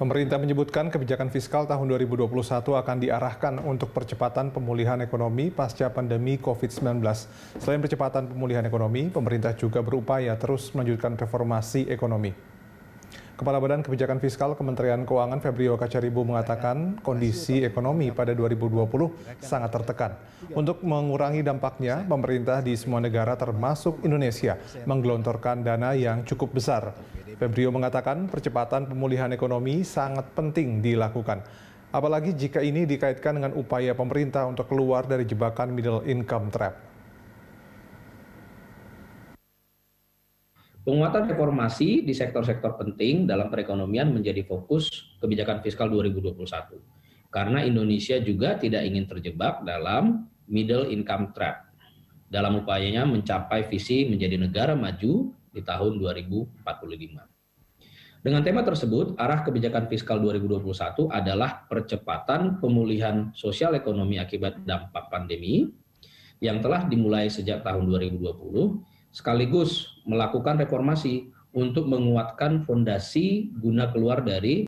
Pemerintah menyebutkan kebijakan fiskal tahun 2021 akan diarahkan untuk percepatan pemulihan ekonomi pasca pandemi COVID-19. Selain percepatan pemulihan ekonomi, pemerintah juga berupaya terus melanjutkan reformasi ekonomi. Kepala Badan Kebijakan Fiskal Kementerian Keuangan Febrio Kacaribu mengatakan kondisi ekonomi pada 2020 sangat tertekan. Untuk mengurangi dampaknya, pemerintah di semua negara termasuk Indonesia menggelontorkan dana yang cukup besar. Febrio mengatakan percepatan pemulihan ekonomi sangat penting dilakukan. Apalagi jika ini dikaitkan dengan upaya pemerintah untuk keluar dari jebakan middle income trap. Penguatan reformasi di sektor-sektor penting dalam perekonomian menjadi fokus kebijakan fiskal 2021. Karena Indonesia juga tidak ingin terjebak dalam middle income trap dalam upayanya mencapai visi menjadi negara maju di tahun 2045. Dengan tema tersebut, arah kebijakan fiskal 2021 adalah percepatan pemulihan sosial ekonomi akibat dampak pandemi yang telah dimulai sejak tahun 2020 sekaligus melakukan reformasi untuk menguatkan fondasi guna keluar dari